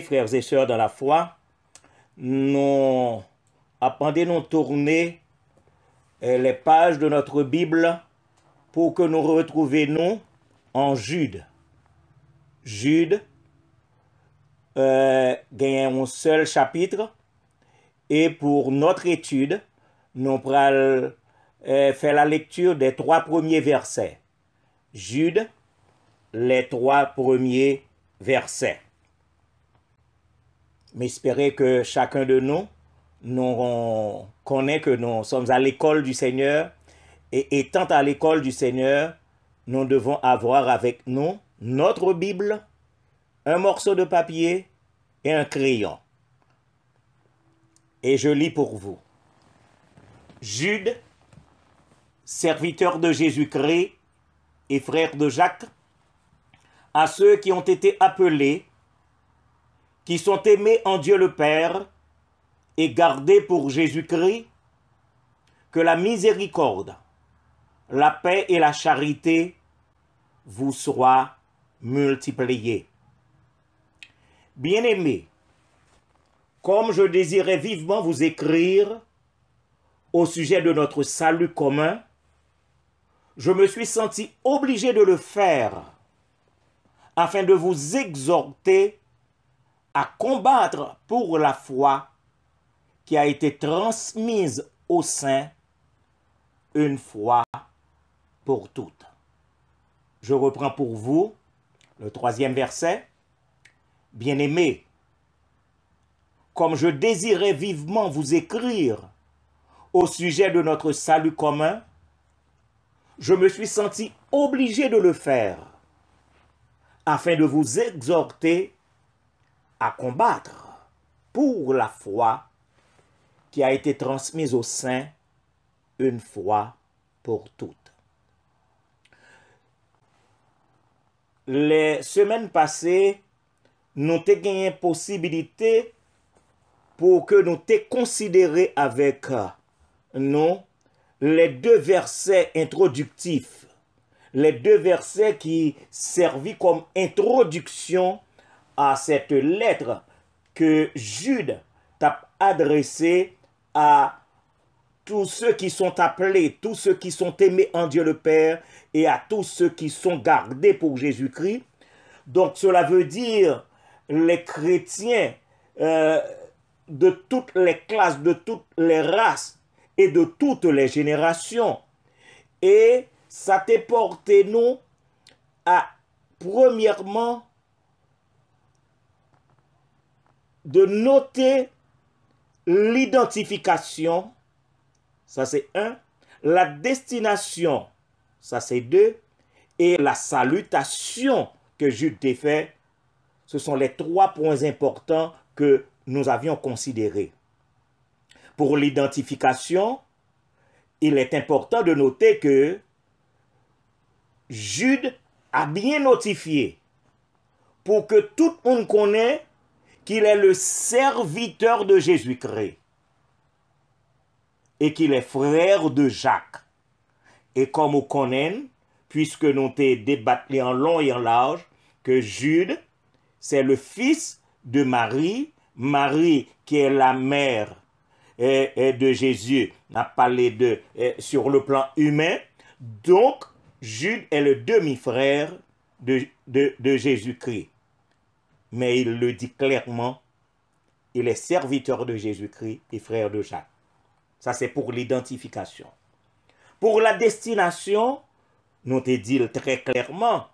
frères et sœurs de la foi, nous appendez-nous tourner euh, les pages de notre Bible pour que nous retrouvions en Jude. Jude, euh, gagne un seul chapitre et pour notre étude, nous allons euh, fait la lecture des trois premiers versets. Jude, les trois premiers versets m'espérer que chacun de nous, nous connaît que nous sommes à l'école du Seigneur et étant à l'école du Seigneur, nous devons avoir avec nous notre Bible, un morceau de papier et un crayon. Et je lis pour vous. Jude, serviteur de Jésus-Christ et frère de Jacques, à ceux qui ont été appelés qui sont aimés en Dieu le Père et gardés pour Jésus-Christ, que la miséricorde, la paix et la charité vous soient multipliées. Bien-aimés, comme je désirais vivement vous écrire au sujet de notre salut commun, je me suis senti obligé de le faire afin de vous exhorter à combattre pour la foi qui a été transmise au sein une fois pour toutes. Je reprends pour vous le troisième verset. Bien-aimés, comme je désirais vivement vous écrire au sujet de notre salut commun, je me suis senti obligé de le faire afin de vous exhorter combattre pour la foi qui a été transmise au sein une fois pour toutes. Les semaines passées, nous avons possibilité pour que nous te considéré avec nous les deux versets introductifs, les deux versets qui servit comme introduction à cette lettre que Jude t'a adressée à tous ceux qui sont appelés, tous ceux qui sont aimés en Dieu le Père et à tous ceux qui sont gardés pour Jésus-Christ. Donc cela veut dire les chrétiens euh, de toutes les classes, de toutes les races et de toutes les générations. Et ça t'est porté nous à, premièrement, de noter l'identification, ça c'est un, la destination, ça c'est deux, et la salutation que Jude fait, ce sont les trois points importants que nous avions considérés. Pour l'identification, il est important de noter que Jude a bien notifié pour que tout le monde connaisse qu'il est le serviteur de Jésus-Christ et qu'il est frère de Jacques. Et comme on connaît, puisque nous t'ai débattu en long et en large, que Jude, c'est le fils de Marie, Marie qui est la mère eh, eh, de Jésus, n'a parlé de eh, sur le plan humain. Donc, Jude est le demi-frère de, de Jésus-Christ mais il le dit clairement, il est serviteur de Jésus-Christ et frère de Jacques. Ça, c'est pour l'identification. Pour la destination, nous te dit très clairement,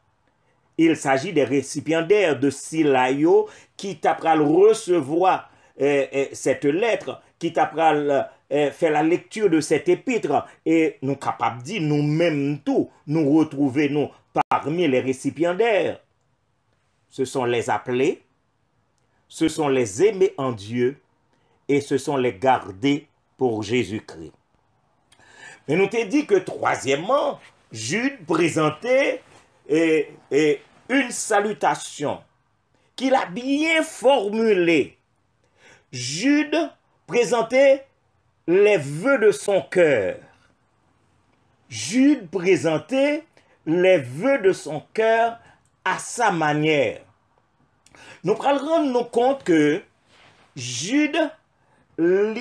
il s'agit des récipiendaires de Silayo qui à recevoir euh, euh, cette lettre, qui t'apprend à euh, faire la lecture de cette épître et nous capables de nous-mêmes tout, nous retrouver nous parmi les récipiendaires ce sont les appelés, ce sont les aimés en Dieu et ce sont les gardés pour Jésus-Christ. Mais nous t'ai dit que troisièmement, Jude présentait et, une salutation qu'il a bien formulée. Jude présentait les vœux de son cœur. Jude présentait les vœux de son cœur à sa manière. Nous nous compte que Jude n'a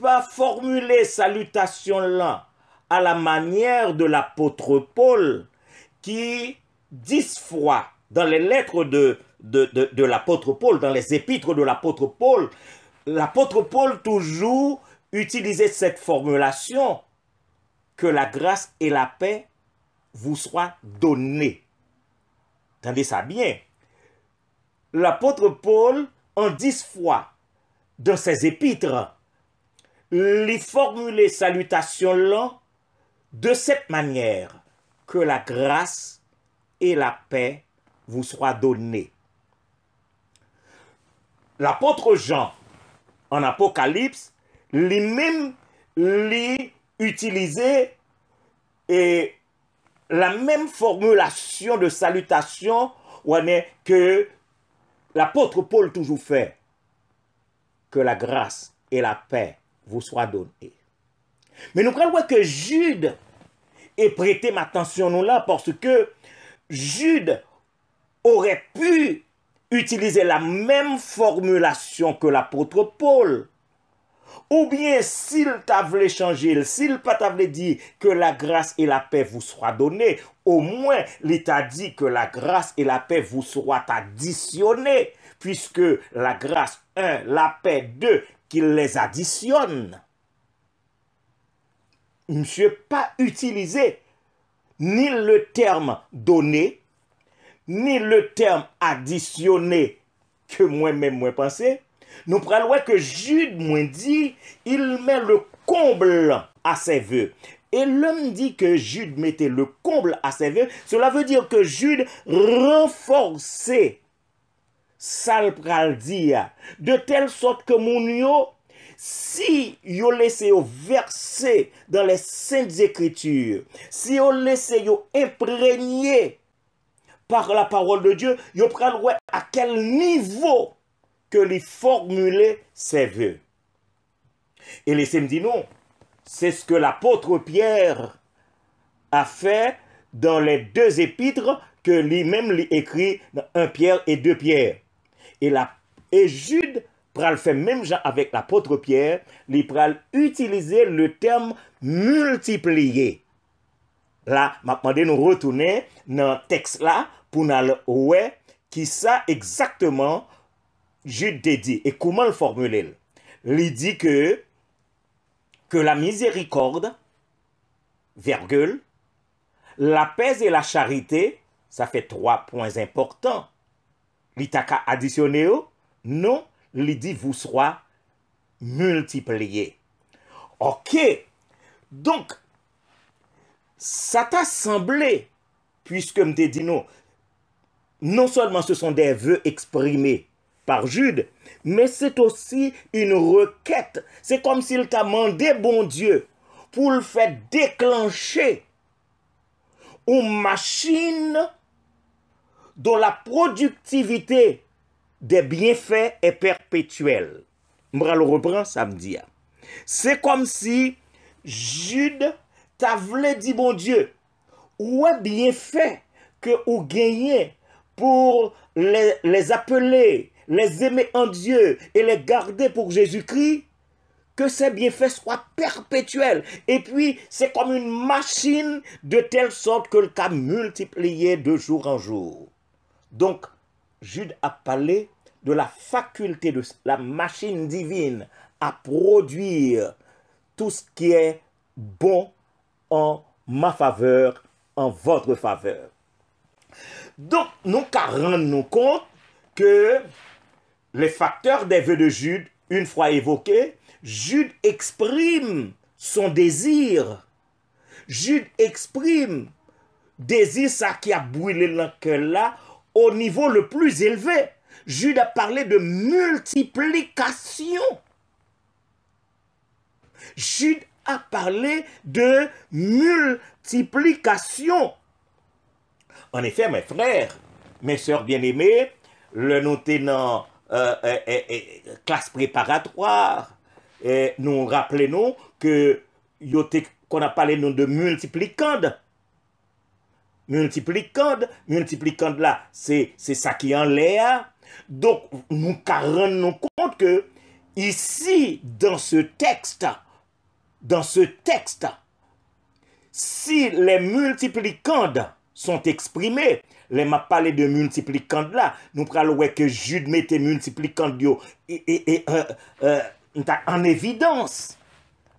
pas formulé salutation là à la manière de l'apôtre Paul qui dix fois dans les lettres de, de, de, de l'apôtre Paul, dans les épîtres de l'apôtre Paul, l'apôtre Paul toujours utilisait cette formulation que la grâce et la paix vous soient données. Tendez ça bien. L'apôtre Paul, en dix fois, dans ses épîtres, lui formule salutation là de cette manière que la grâce et la paix vous soient données. L'apôtre Jean, en Apocalypse, lui-même lui utilisait et la même formulation de salutation que l'apôtre Paul toujours fait. Que la grâce et la paix vous soient données. Mais nous croyons que Jude est prêté ma attention nous là parce que Jude aurait pu utiliser la même formulation que l'apôtre Paul ou bien s'il t'a voulu changer, s'il pas t'a voulu dire que la grâce et la paix vous soient données, au moins il t'a dit que la grâce et la paix vous soient additionnées, puisque la grâce 1, la paix 2, qu'il les additionne. Monsieur pas utilisé ni le terme donné, ni le terme additionné que moi-même moi pensais, nous prenons que Jude moins dit, il met le comble à ses voeux. Et l'homme dit que Jude mettait le comble à ses voeux. Cela veut dire que Jude renforçait ça De telle sorte que mon si vous laissez verser dans les saintes écritures, si vous laissez imprégner imprégner par la parole de Dieu, yo pral à quel niveau ke li formule se ve. E li se mdi nou, se sko la potre pierre a fe dan le deus epitre ke li men li ekri nan un pierre e de pierre. E la e jude pral fe menm jan avek la potre pierre, li pral utilize le term multipliye. La, ma pande nou retoune nan tekst la, pou nan le oue, ki sa ekzaktman Jude dit, et comment le formuler Il dit que, que la miséricorde, virgule, la paix et la charité, ça fait trois points importants. Il t'a additionné, non, il dit vous soyez multipliés. Ok, donc, ça t'a semblé, puisque me dit non, non seulement ce sont des vœux exprimés, par Jude, mais c'est aussi une requête. C'est comme s'il t'a demandé, bon Dieu, pour le faire déclencher une machine dont la productivité des bienfaits est perpétuelle. Je le reprend samedi. Hein. C'est comme si Jude t'a voulu dire, bon Dieu, ou est bien fait que vous gagnez pour les appeler les aimer en Dieu et les garder pour Jésus-Christ, que ces bienfaits soient perpétuels. Et puis, c'est comme une machine de telle sorte que le cas multiplié de jour en jour. Donc, Jude a parlé de la faculté de la machine divine à produire tout ce qui est bon en ma faveur, en votre faveur. Donc, nous, car nous compte que les facteurs des vœux de Jude, une fois évoqués, Jude exprime son désir. Jude exprime désir ça qui a brûlé dans là au niveau le plus élevé. Jude a parlé de multiplication. Jude a parlé de multiplication. En effet, mes frères, mes soeurs bien-aimées, le noter dans euh, euh, euh, classe préparatoire. Et nous rappelons que qu'on a parlé de multiplicande. Multiplicande, multiplicande là, c'est ça qui est en l'air. Donc, nous rendons compte que ici, dans ce texte, dans ce texte, si les multiplicandes sont exprimés, les m'a parlé de multiplicant là, nous prenons que Jude mettait multiplicant et, euh, euh, en évidence.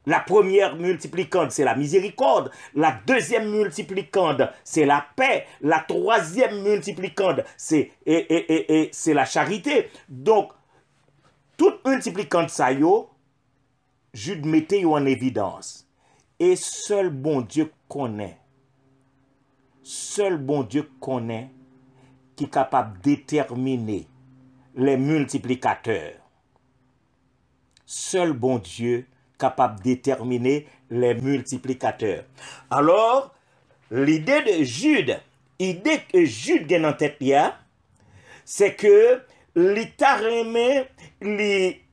La première multiplicande, c'est la miséricorde. La deuxième multiplicande, c'est la paix. La troisième multiplicande, c'est et, c'est la charité. Donc, toute multiplicande, ça yo, Jude mettait en évidence. Et seul bon Dieu connaît Seul bon Dieu connaît qui est capable de déterminer les multiplicateurs. Seul bon Dieu capable de déterminer les multiplicateurs. Alors, l'idée de Jude, l'idée que Jude gagne en tête, c'est que l'itarémé,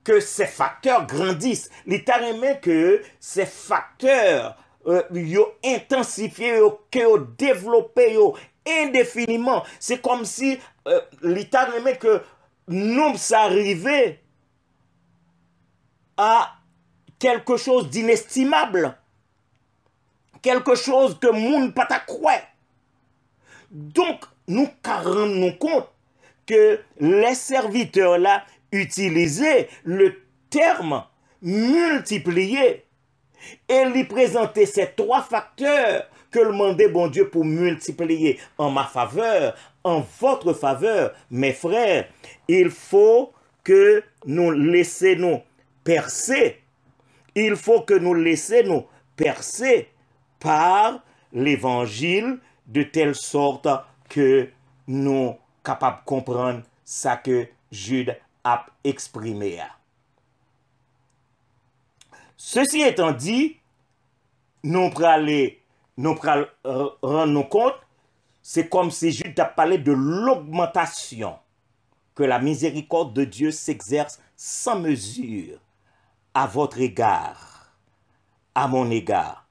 que ces facteurs grandissent, l'itarémé que ces facteurs euh, yo intensifié, que yo développé indéfiniment. C'est comme si euh, l'État remet que nous arrivait à quelque chose d'inestimable. Quelque chose que moun pas croire. Donc, nous rendons compte que les serviteurs là utilisaient le terme multiplié et lui présenter ces trois facteurs que le mandé bon Dieu pour multiplier en ma faveur, en votre faveur, mes frères. Il faut que nous laissions nous percer. Il faut que nous laissions nous percer par l'évangile de telle sorte que nous capables de comprendre ça que Jude a exprimé. Ceci étant dit, nous prenons euh, compte, c'est comme si Jude a parlé de l'augmentation que la miséricorde de Dieu s'exerce sans mesure à votre égard, à mon égard.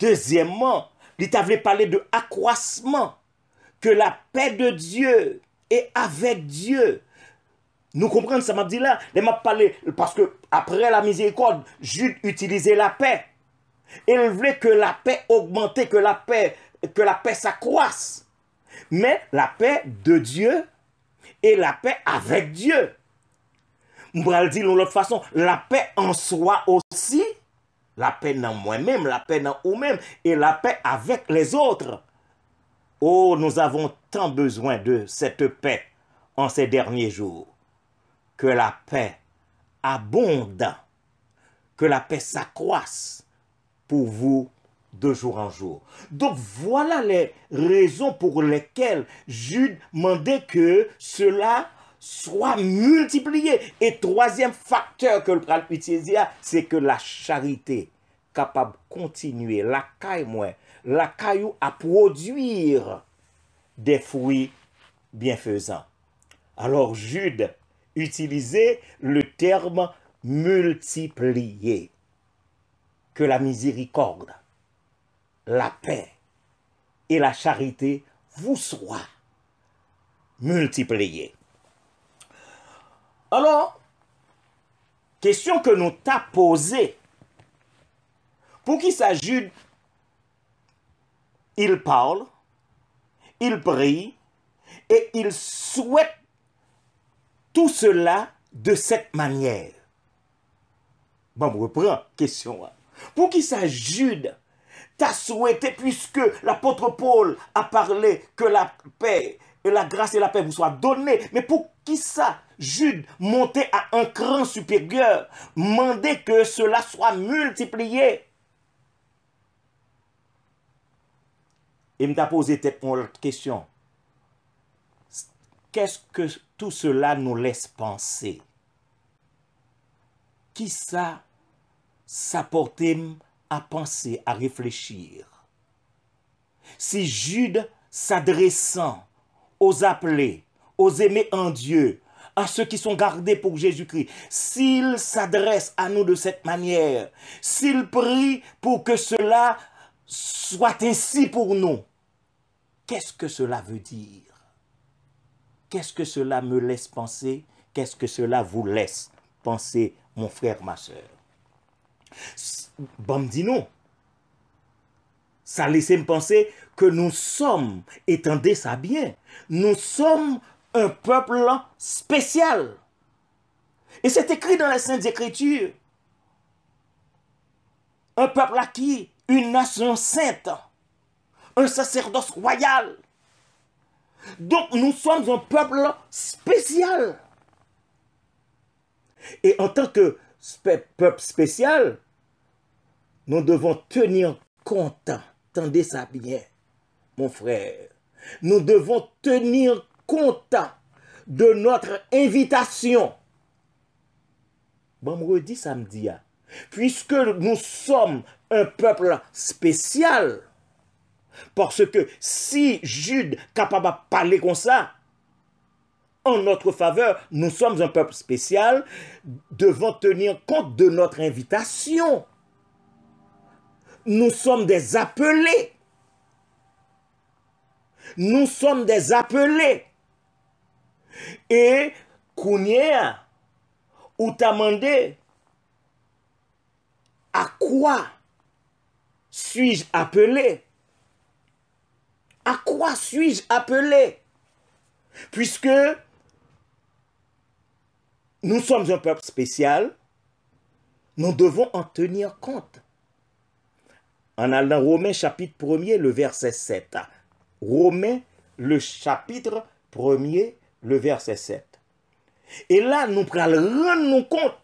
Deuxièmement, il t'avait parlé de accroissement, que la paix de Dieu est avec Dieu nous comprenons ça m'a dit là. m'a parlé parce que après la miséricorde, Jude utilisait la paix. Il voulait que la paix augmentait, que la paix que la paix s'accroisse. Mais la paix de Dieu et la paix avec Dieu. Je dit de l'autre façon, la paix en soi aussi, la paix dans moi-même, la paix dans vous-même et la paix avec les autres. Oh, nous avons tant besoin de cette paix en ces derniers jours que la paix abonde, que la paix s'accroisse pour vous de jour en jour. Donc voilà les raisons pour lesquelles Jude demandait que cela soit multiplié. Et troisième facteur que le pral dit, c'est que la charité capable de continuer, la caille la caillou à produire des fruits bienfaisants. Alors Jude Utilisez le terme multiplier. Que la miséricorde, la paix et la charité vous soient multipliées. Alors, question que nous t'a posée, pour qui s'agit il parle, il prie et il souhaite tout cela de cette manière. Bon, on la question. Hein. Pour qui ça Jude t'a souhaité, puisque l'apôtre Paul a parlé que la paix, la grâce et la paix vous soient données, mais pour qui ça Jude monter à un cran supérieur, demander que cela soit multiplié. Et m'a posé cette question. Qu'est-ce que tout cela nous laisse penser. Qui ça, s'apporte à penser, à réfléchir? Si Jude, s'adressant aux appelés, aux aimés en Dieu, à ceux qui sont gardés pour Jésus-Christ, s'il s'adresse à nous de cette manière, s'il prie pour que cela soit ainsi pour nous, qu'est-ce que cela veut dire Qu'est-ce que cela me laisse penser Qu'est-ce que cela vous laisse penser, mon frère, ma soeur Bon, dis-nous. Ça laisse me penser que nous sommes, étendez ça bien, nous sommes un peuple spécial. Et c'est écrit dans les Saintes Écritures. Un peuple acquis, une nation sainte, un sacerdoce royal, Donk nou soms an people spesyal. E an tanke people spesyal, nou devon tenir kontan. Tande sa bien, mon frè. Nou devon tenir kontan de notre evitasyon. Bamrodi bon, samdia. Puiske nou soms an people spesyal, Parce que si Jude capable de parler comme ça, en notre faveur, nous sommes un peuple spécial, devant tenir compte de notre invitation. Nous sommes des appelés. Nous sommes des appelés. Et, Kounia, ou t'as demandé, à quoi suis-je appelé à quoi suis-je appelé Puisque nous sommes un peuple spécial, nous devons en tenir compte. En allant Romains chapitre 1er, le verset 7. Romains, le chapitre 1er, le verset 7. Et là, nous prenons rendre compte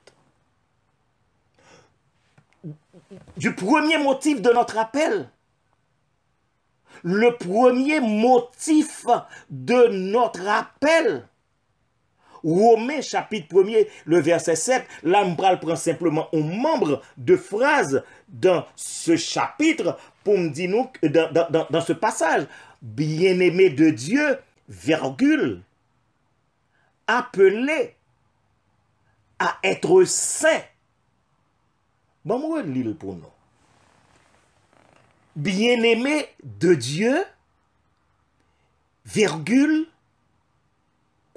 du premier motif de notre appel le premier motif de notre appel. Romains chapitre 1 le verset 7, L'Ambral prend simplement un membre de phrase dans ce chapitre pour me dire dans, ce passage, bien-aimé de Dieu, virgule, appelé à être saint. Bon, moi, l'île pour nous. Bien-aimé de Dieu, virgule,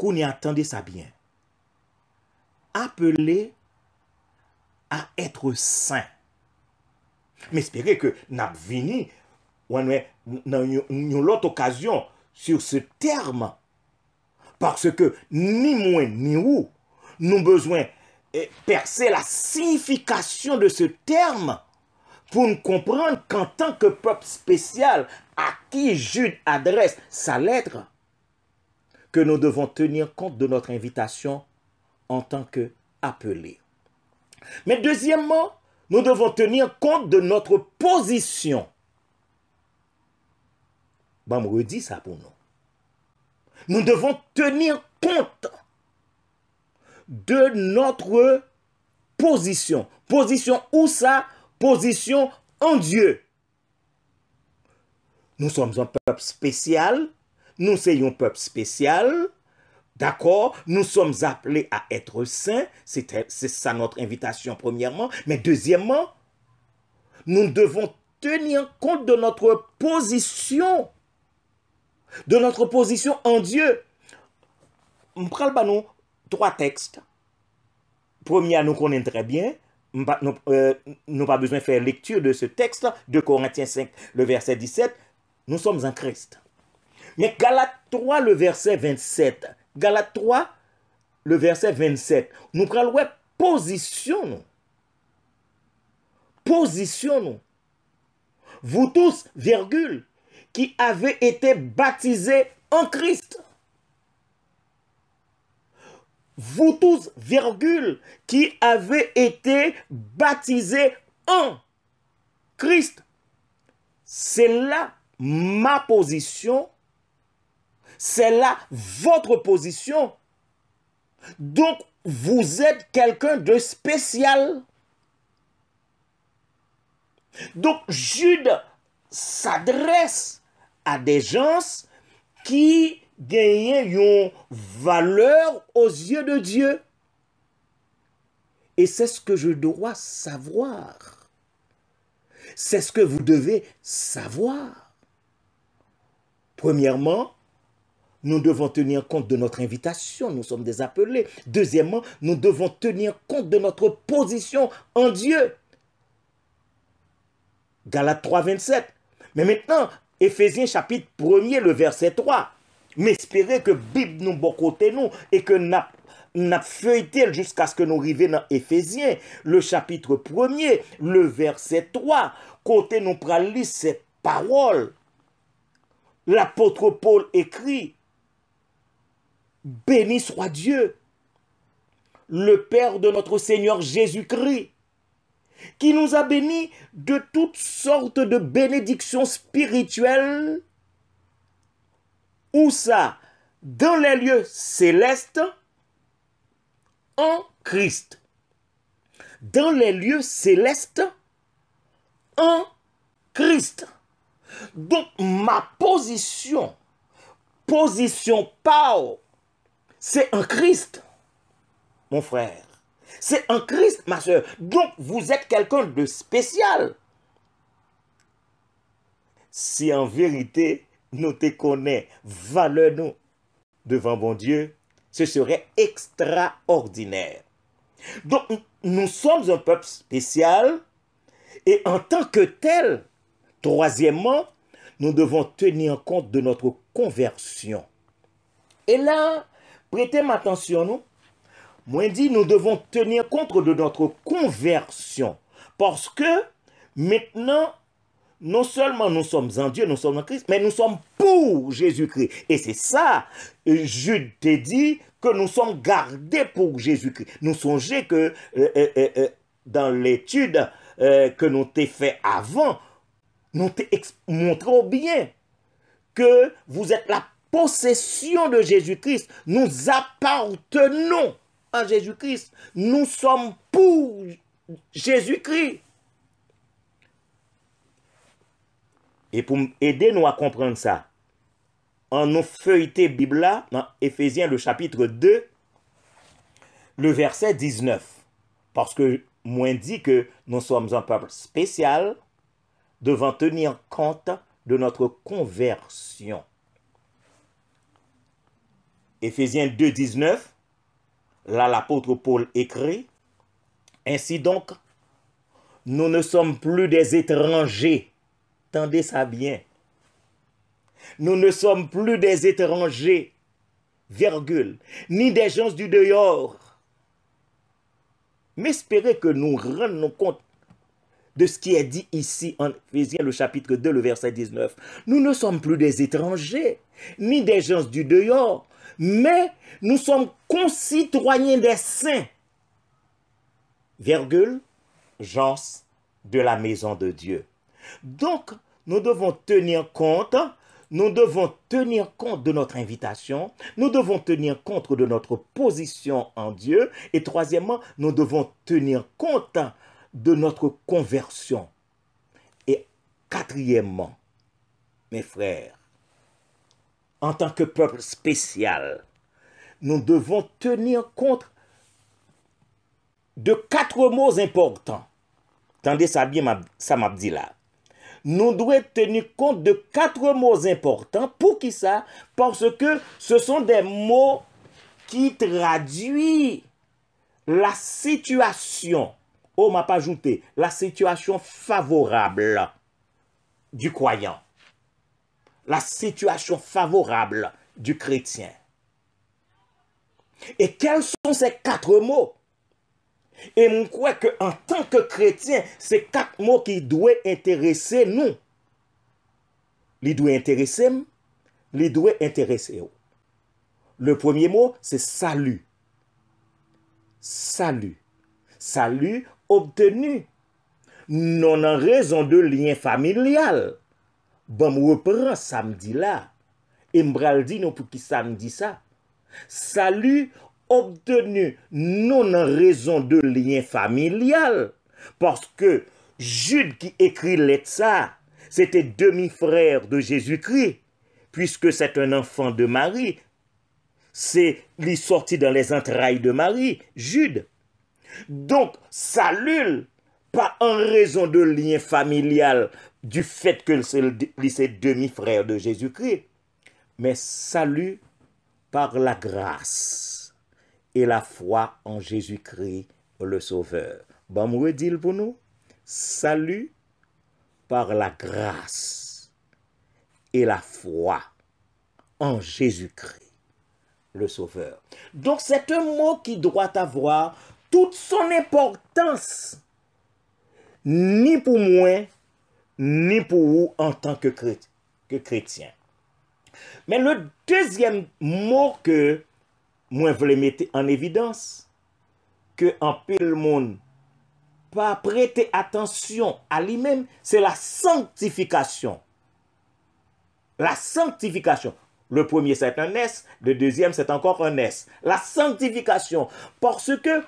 kou ni atende sa bien. Apele a etre saint. M'espere ke nan vini, ou nan yon lot okasyon sur se term, parce ke ni mwen ni ou, nou bezwen eh, perse la signifikasyon de se term, pour nous comprendre qu'en tant que peuple spécial à qui Jude adresse sa lettre, que nous devons tenir compte de notre invitation en tant qu'appelés. Mais deuxièmement, nous devons tenir compte de notre position. Bon, on ça pour nous. Nous devons tenir compte de notre position. Position où ça position en Dieu. Nous sommes un peuple spécial, nous sommes un peuple spécial, d'accord Nous sommes appelés à être saints, c'est ça notre invitation premièrement, mais deuxièmement, nous devons tenir compte de notre position, de notre position en Dieu. On parle trois textes. Premier, nous connaissons très bien, nous n'avons euh, pas besoin de faire lecture de ce texte de Corinthiens 5, le verset 17. Nous sommes en Christ. Mais Galate 3, le verset 27. Galate 3, le verset 27. Nous prenons position. Vous tous, virgule, qui avez été baptisés en Christ vous tous, virgule, qui avez été baptisés en Christ. C'est là ma position, c'est là votre position. Donc, vous êtes quelqu'un de spécial. Donc, Jude s'adresse à des gens qui gagner une valeur aux yeux de Dieu. Et c'est ce que je dois savoir. C'est ce que vous devez savoir. Premièrement, nous devons tenir compte de notre invitation, nous sommes des appelés. Deuxièmement, nous devons tenir compte de notre position en Dieu. Galates 3, 27. Mais maintenant, Ephésiens chapitre 1 le verset 3. M'espérer que Bible nous bon côté nous et que n'a n'a feuilleté jusqu'à ce que nous arrivions dans Éphésiens, le chapitre 1 le verset 3, côté nous pralis ces paroles L'apôtre Paul écrit Béni soit Dieu, le Père de notre Seigneur Jésus-Christ, qui nous a bénis de toutes sortes de bénédictions spirituelles où ça Dans les lieux célestes en Christ. Dans les lieux célestes en Christ. Donc ma position, position Pao, c'est en Christ, mon frère. C'est en Christ, ma soeur. Donc vous êtes quelqu'un de spécial. Si en vérité, nous te connaissons, valeur nous devant bon Dieu, ce serait extraordinaire. Donc, nous sommes un peuple spécial et en tant que tel, troisièmement, nous devons tenir compte de notre conversion. Et là, prêtez moi attention, nous. Moi, dit, nous devons tenir compte de notre conversion parce que maintenant, non seulement nous sommes en Dieu, nous sommes en Christ, mais nous sommes pour Jésus-Christ. Et c'est ça, euh, je t'ai dit, que nous sommes gardés pour Jésus-Christ. Nous songez que euh, euh, dans l'étude que nous t'ai fait avant, nous t'ai montré bien que vous êtes la possession de Jésus-Christ. Nous appartenons à Jésus-Christ. Nous sommes pour Jésus-Christ. Et pour aider nous à comprendre ça, en nous feuilleter Bible là, dans Ephésiens le chapitre 2, le verset 19. Parce que moins dit que nous sommes un peuple spécial devant tenir compte de notre conversion. Ephésiens 2, 19, là l'apôtre Paul écrit, Ainsi donc, nous ne sommes plus des étrangers Tendez ça bien. Nous ne sommes plus des étrangers, virgule, ni des gens du dehors. Mais espérez que nous rendons compte de ce qui est dit ici en Ephésiens, le chapitre 2, le verset 19. Nous ne sommes plus des étrangers, ni des gens du dehors, mais nous sommes concitoyens des saints. Virgule, gens de la maison de Dieu. Donc, nous devons tenir compte nous devons tenir compte de notre invitation, nous devons tenir compte de notre position en Dieu, et troisièmement, nous devons tenir compte de notre conversion. Et quatrièmement, mes frères, en tant que peuple spécial, nous devons tenir compte de quatre mots importants. Tendez ça bien, ça m'a dit là nous devons tenir compte de quatre mots importants. Pour qui ça Parce que ce sont des mots qui traduisent la situation. Oh, m'a pas ajouté. La situation favorable du croyant. La situation favorable du chrétien. Et quels sont ces quatre mots E mwen kwa ke an tanke kretyen, se kak mwo ki dwe interese nou. Li dwe interese m, li dwe interese ou. Le pwemye mwo se salu. Salu. Salu obtenu. Non nan rezon de liyen familial. Ban mwen repren samdi la. E mbral di nou pou ki samdi sa. Salu. obtenu non en raison de lien familial, parce que Jude qui écrit ça, c'était demi-frère de Jésus-Christ, puisque c'est un enfant de Marie, c'est lui sorti dans les entrailles de Marie, Jude. Donc, salut pas en raison de lien familial, du fait que c'est demi-frère de Jésus-Christ, mais salut par la grâce et la foi en Jésus-Christ, le Sauveur. Bon, dit pour nous, salut par la grâce et la foi en Jésus-Christ, le Sauveur. Donc c'est un mot qui doit avoir toute son importance, ni pour moi, ni pour vous en tant que, chrétien. Mais le deuxième mot que vous vle évidence en évidence que en pile monde, pas prêter attention à lui-même. C'est la sanctification. La sanctification. Le premier c'est un S, le deuxième c'est encore un S. La sanctification. Parce que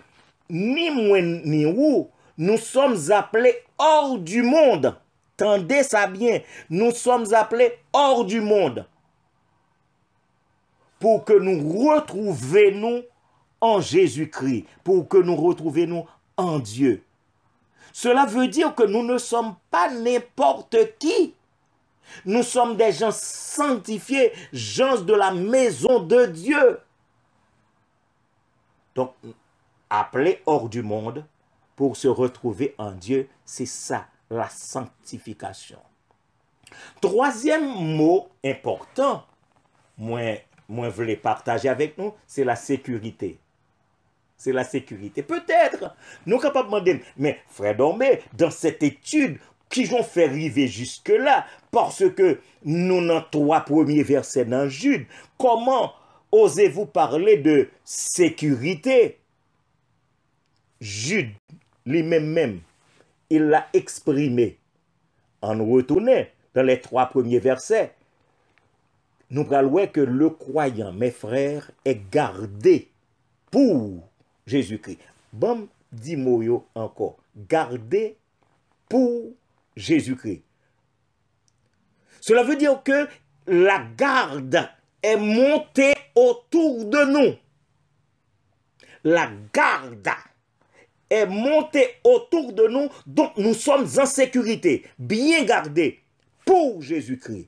ni moi, ni vous, nous sommes appelés hors du monde. Tendez ça bien. Nous sommes appelés hors du monde pour que nous retrouvions en Jésus-Christ, pour que nous retrouvions en Dieu. Cela veut dire que nous ne sommes pas n'importe qui. Nous sommes des gens sanctifiés, gens de la maison de Dieu. Donc, appelés hors du monde pour se retrouver en Dieu, c'est ça, la sanctification. Troisième mot important, moins moi je les partager avec nous, c'est la sécurité. C'est la sécurité. Peut-être, nous pouvons pas demander, mais frère dans cette étude qui nous fait arriver jusque-là, parce que nous avons trois premiers versets dans Jude, comment osez-vous parler de sécurité Jude lui-même même, il l'a exprimé en retournant dans les trois premiers versets nous parlons que le croyant, mes frères, est gardé pour Jésus-Christ. Bon, dit Moyo encore, gardé pour Jésus-Christ. Cela veut dire que la garde est montée autour de nous. La garde est montée autour de nous, donc nous sommes en sécurité, bien gardés pour Jésus-Christ.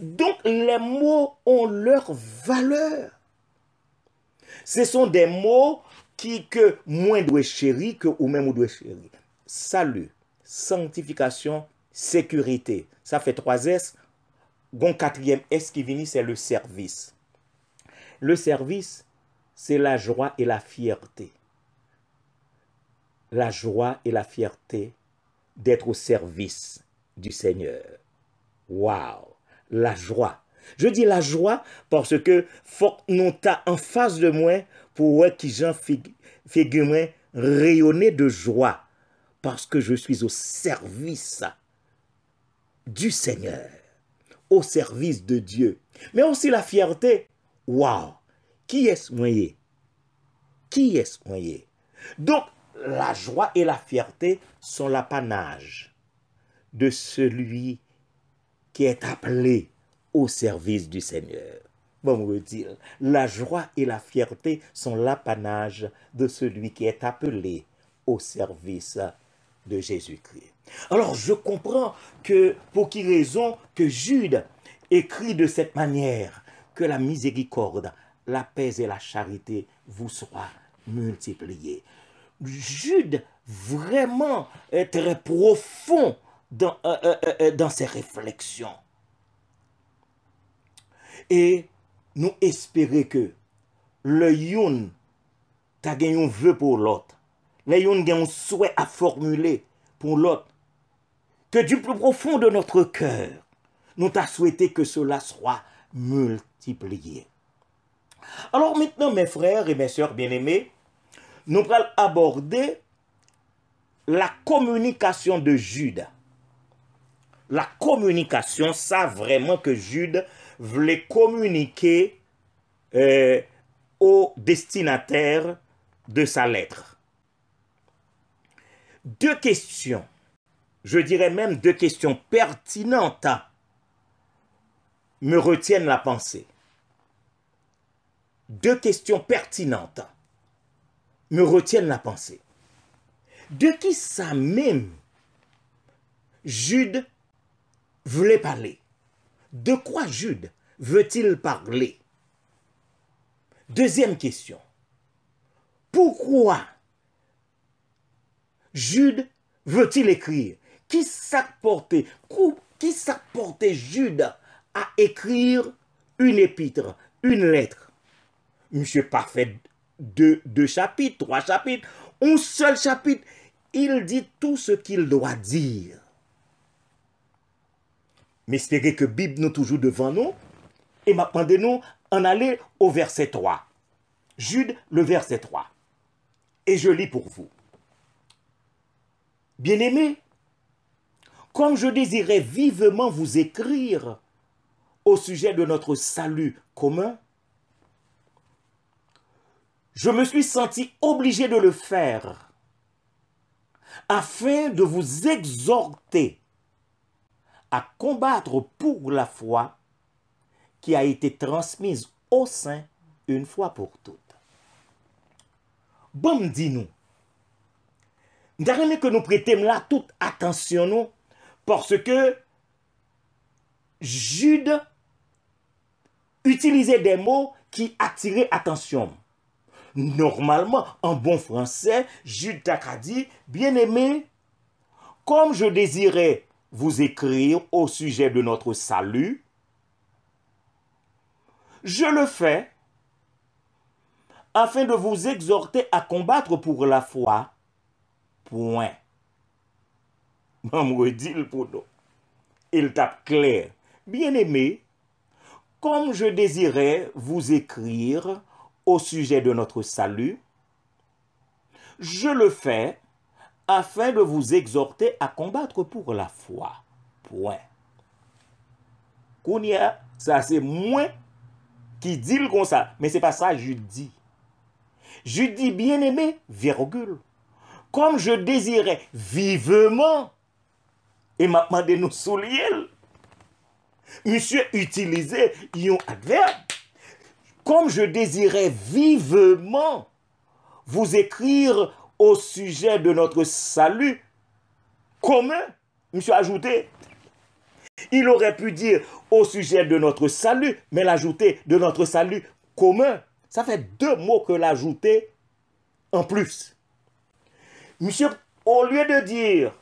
Donc les mots ont leur valeur. Ce sont des mots qui que moins doit chérir que ou même doit chérir. Salut, sanctification, sécurité. Ça fait trois S. Gon quatrième S qui vient, c'est le service. Le service, c'est la joie et la fierté. La joie et la fierté d'être au service du Seigneur. Wow! la joie. Je dis la joie parce que fort non ta en face de moi pour qui j'en figure rayonner de joie parce que je suis au service du Seigneur, au service de Dieu. Mais aussi la fierté. Waouh, qui est-ce moyen Qui est-ce moyen Donc, la joie et la fierté sont l'apanage de celui qui qui est appelé au service du Seigneur. Bon, veut dire, la joie et la fierté sont l'apanage de celui qui est appelé au service de Jésus-Christ. Alors, je comprends que pour qui raison que Jude écrit de cette manière que la miséricorde, la paix et la charité vous soient multipliées. Jude, vraiment est très profond euh, euh, euh, dans, ses réflexions. Et nous espérons que le yon » ta veut un vœu pour l'autre. Le youn gagné un souhait à formuler pour l'autre. Que du plus profond de notre cœur, nous t'a souhaité que cela soit multiplié. Alors maintenant, mes frères et mes sœurs bien-aimés, nous allons aborder la communication de Judas la communication, ça vraiment que Jude voulait communiquer euh, au destinataire de sa lettre. Deux questions, je dirais même deux questions pertinentes me retiennent la pensée. Deux questions pertinentes me retiennent la pensée. De qui ça même Jude voulait parler De quoi Jude veut-il parler Deuxième question. Pourquoi Jude veut-il écrire Qui s'apportait Qui s'apportait Jude à écrire une épître, une lettre Monsieur Parfait, deux, deux chapitres, trois chapitres, un seul chapitre. Il dit tout ce qu'il doit dire. Mais que Bible nous toujours devant nous. Et maintenant, nous en aller au verset 3. Jude, le verset 3. Et je lis pour vous. Bien-aimés, comme je désirais vivement vous écrire au sujet de notre salut commun, je me suis senti obligé de le faire afin de vous exhorter à combattre pour la foi qui a été transmise au sein une fois pour toutes. Bon, dis-nous, nous que nous prêtons là toute attention, parce que Jude utilisait des mots qui attiraient attention. Normalement, en bon français, Jude t'a dit, bien aimé, comme je désirais vous écrire au sujet de notre salut, je le fais afin de vous exhorter à combattre pour la foi. Point. dit le podo. Il tape clair. Bien-aimé, comme je désirais vous écrire au sujet de notre salut, je le fais afin de vous exhorter à combattre pour la foi. Point. ça c'est moi qui dis le comme ça, mais c'est pas ça je dis. Je dis bien-aimé, virgule. Comme je désirais vivement et maintenant, demandé nous souliers. Monsieur utilisez un adverbe. Comme je désirais vivement vous écrire au sujet de notre salut commun, monsieur ajouté, il aurait pu dire au sujet de notre salut, mais l'ajouter de notre salut commun. Ça fait deux mots que l'ajouter en plus. Monsieur, au lieu de dire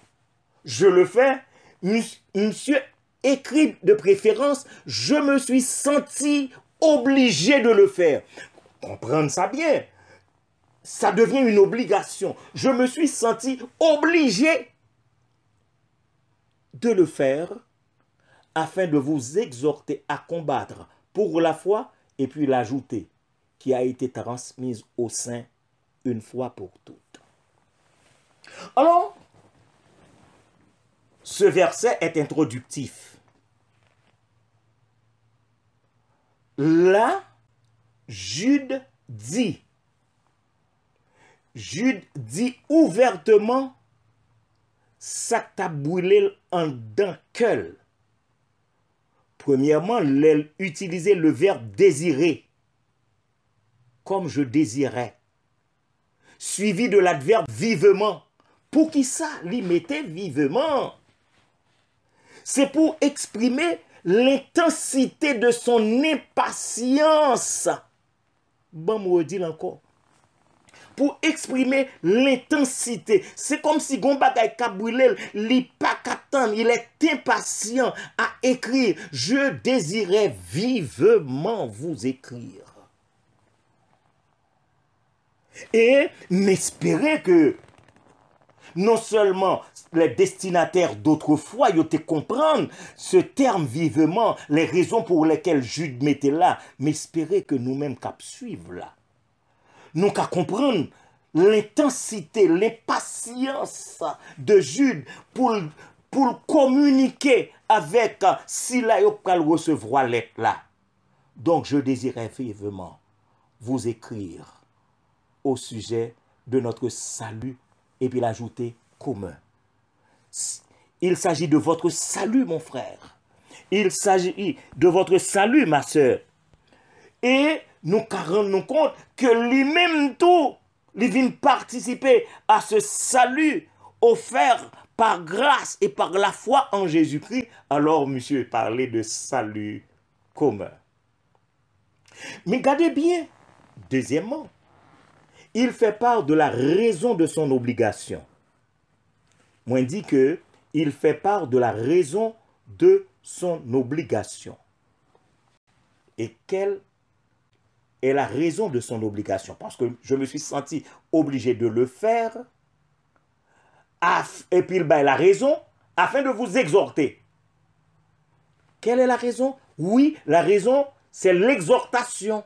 je le fais, monsieur écrit de préférence je me suis senti obligé de le faire. Comprendre ça bien ça devient une obligation. Je me suis senti obligé de le faire afin de vous exhorter à combattre pour la foi et puis l'ajouter qui a été transmise au sein une fois pour toutes. Alors, ce verset est introductif. Là, Jude dit Jude dit ouvertement ça t'a brûlé en d'un cœur. Premièrement, utilisait le verbe désirer, comme je désirais, suivi de l'adverbe vivement. Pour qui ça l'y mettait vivement C'est pour exprimer l'intensité de son impatience. Bon, me dit encore pour exprimer l'intensité. C'est comme si Gomba bagay n'est pas il est impatient à écrire. Je désirais vivement vous écrire. Et m'espérer que non seulement les destinataires d'autrefois, ils te comprendre ce terme vivement, les raisons pour lesquelles Jude mettait là, mais que nous-mêmes cap suivent là nous qu'à comprendre l'intensité, l'impatience de Jude pour, communiquer avec euh, si recevoir là. Donc, je désirais vivement vous écrire au sujet de notre salut et puis l'ajouter commun. Il s'agit de votre salut, mon frère. Il s'agit de votre salut, ma sœur. Et nous rendons compte que lui-même tout, lui vient participer à ce salut offert par grâce et par la foi en Jésus-Christ. Alors, monsieur, parler de salut commun. Mais regardez bien, deuxièmement, il fait part de la raison de son obligation. On dit que il fait part de la raison de son obligation. Et quelle et la raison de son obligation, parce que je me suis senti obligé de le faire, et puis ben, raison, afin de vous exhorter. Quelle est la raison Oui, la raison, c'est l'exhortation.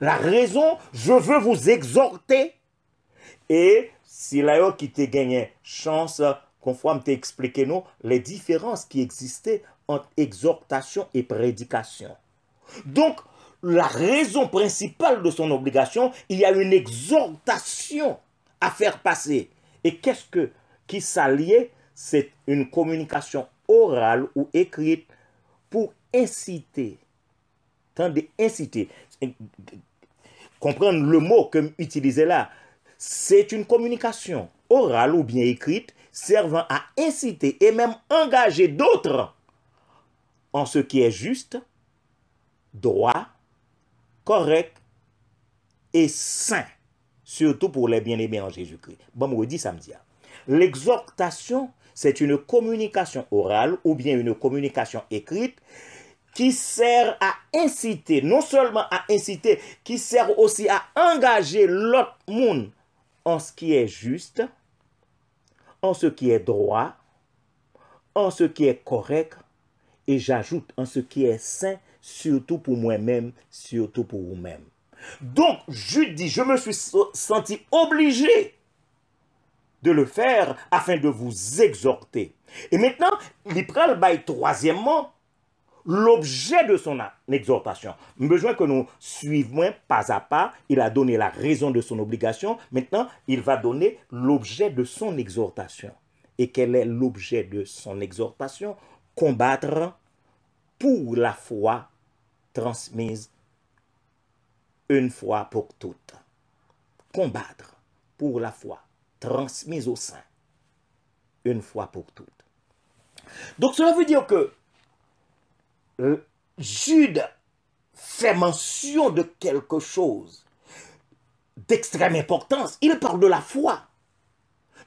La raison, je veux vous exhorter. Et si là qui t'a gagné chance, conforme me t'expliquer. Non, les différences qui existaient entre exhortation et prédication. Donc, la raison principale de son obligation, il y a une exhortation à faire passer. Et qu'est-ce que qui s'allie C'est une communication orale ou écrite pour inciter. Tendez, inciter. Comprendre le mot que utilisez là. C'est une communication orale ou bien écrite servant à inciter et même engager d'autres en ce qui est juste, droit correct et sain, surtout pour les bien-aimés en Jésus-Christ. Bon, samedi. Hein. L'exhortation, c'est une communication orale ou bien une communication écrite qui sert à inciter, non seulement à inciter, qui sert aussi à engager l'autre monde en ce qui est juste, en ce qui est droit, en ce qui est correct, et j'ajoute en ce qui est sain surtout pour moi-même, surtout pour vous-même. Donc, Jude dit, je me suis senti obligé de le faire afin de vous exhorter. Et maintenant, il le bail troisièmement l'objet de son exhortation. Besoin que nous suivions pas à pas. Il a donné la raison de son obligation. Maintenant, il va donner l'objet de son exhortation. Et quel est l'objet de son exhortation Combattre pour la foi transmise une fois pour toutes. Combattre pour la foi transmise au sein une fois pour toutes. Donc cela veut dire que euh, Jude fait mention de quelque chose d'extrême importance. Il parle de la foi,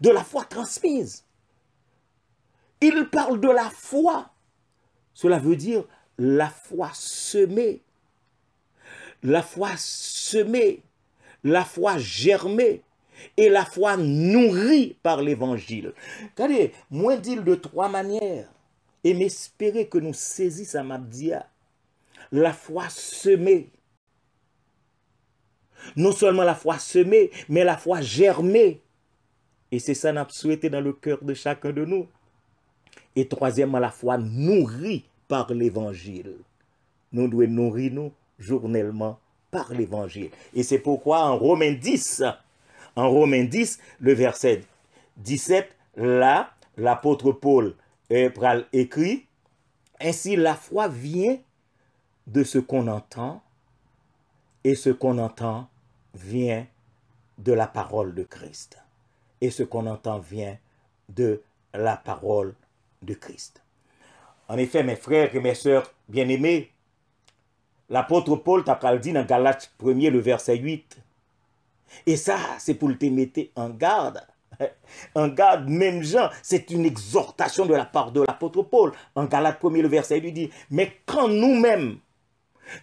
de la foi transmise. Il parle de la foi. Cela veut dire la foi semée, la foi semée, la foi germée et la foi nourrie par l'évangile. Regardez, moi dis de trois manières et m'espérer que nous saisissons à Mabdia la foi semée. Non seulement la foi semée, mais la foi germée. Et c'est ça a souhaité dans le cœur de chacun de nous. Et troisièmement, la foi nourrie par l'évangile. Nous devons nourrir nous journellement par l'évangile. Et c'est pourquoi en Romains 10, en Romains 10, le verset 17, là, l'apôtre Paul euh, écrit, Ainsi la foi vient de ce qu'on entend, et ce qu'on entend vient de la parole de Christ. Et ce qu'on entend vient de la parole de Christ. En effet, mes frères et mes sœurs bien-aimés, l'apôtre Paul t'a dit dans Galates 1er, le verset 8. Et ça, c'est pour te mettre en garde. En garde, même Jean, c'est une exhortation de la part de l'apôtre Paul. En Galates 1 le verset 8 dit, mais quand nous-mêmes,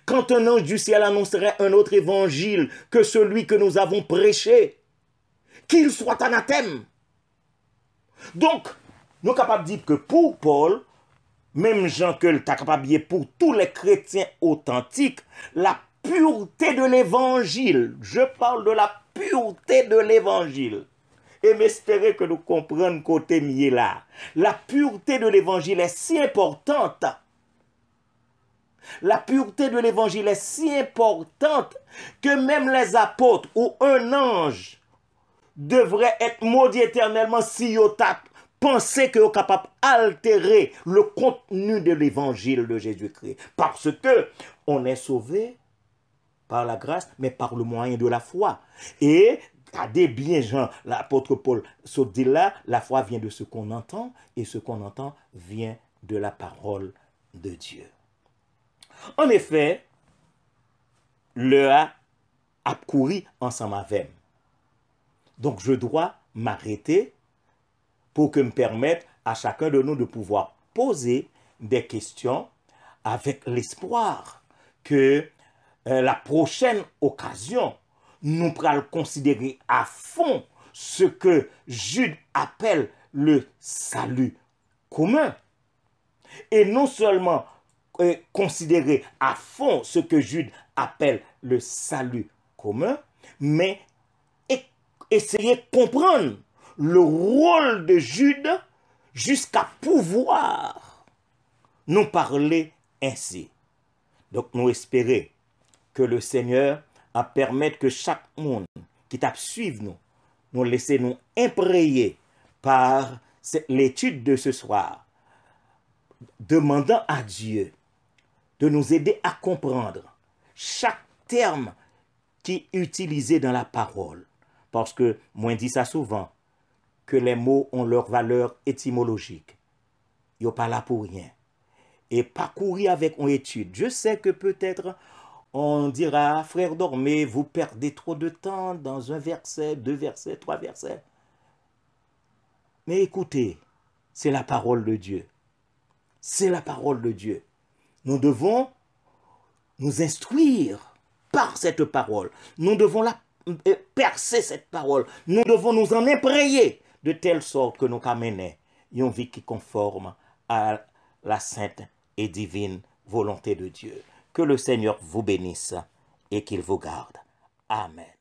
quand un ange du ciel annoncerait un autre évangile que celui que nous avons prêché, qu'il soit anathème. Donc, nous sommes capables de dire que pour Paul, même Jean que le capable pour tous les chrétiens authentiques, la pureté de l'évangile. Je parle de la pureté de l'évangile. Et m'espérer que nous comprenons côté miel là. La pureté de l'évangile est si importante. La pureté de l'évangile est si importante que même les apôtres ou un ange devraient être maudits éternellement si Pensez que est capable d'altérer le contenu de l'évangile de Jésus-Christ. Parce que on est sauvé par la grâce, mais par le moyen de la foi. Et regardez bien Jean, l'apôtre Paul se dit là, la foi vient de ce qu'on entend, et ce qu'on entend vient de la parole de Dieu. En effet, le a a couru ensemble Donc je dois m'arrêter pour que me permette à chacun de nous de pouvoir poser des questions avec l'espoir que euh, la prochaine occasion, nous pourrons considérer à fond ce que Jude appelle le salut commun. Et non seulement euh, considérer à fond ce que Jude appelle le salut commun, mais essayer de comprendre le rôle de Jude jusqu'à pouvoir nous parler ainsi. Donc nous espérons que le Seigneur a permettre que chaque monde qui t'a suivre nous, nous laisser nous imprégner par l'étude de ce soir, demandant à Dieu de nous aider à comprendre chaque terme qui est utilisé dans la parole. Parce que, moi, je dis ça souvent, que les mots ont leur valeur étymologique. Yo pas là pour rien. Et parcourir avec une étude. Je sais que peut-être on dira, frère dormez, vous perdez trop de temps dans un verset, deux versets, trois versets. Mais écoutez, c'est la parole de Dieu. C'est la parole de Dieu. Nous devons nous instruire par cette parole. Nous devons la euh, percer cette parole. Nous devons nous en imprégner de telle sorte que nous amenons une vie qui conforme à la sainte et divine volonté de Dieu. Que le Seigneur vous bénisse et qu'il vous garde. Amen.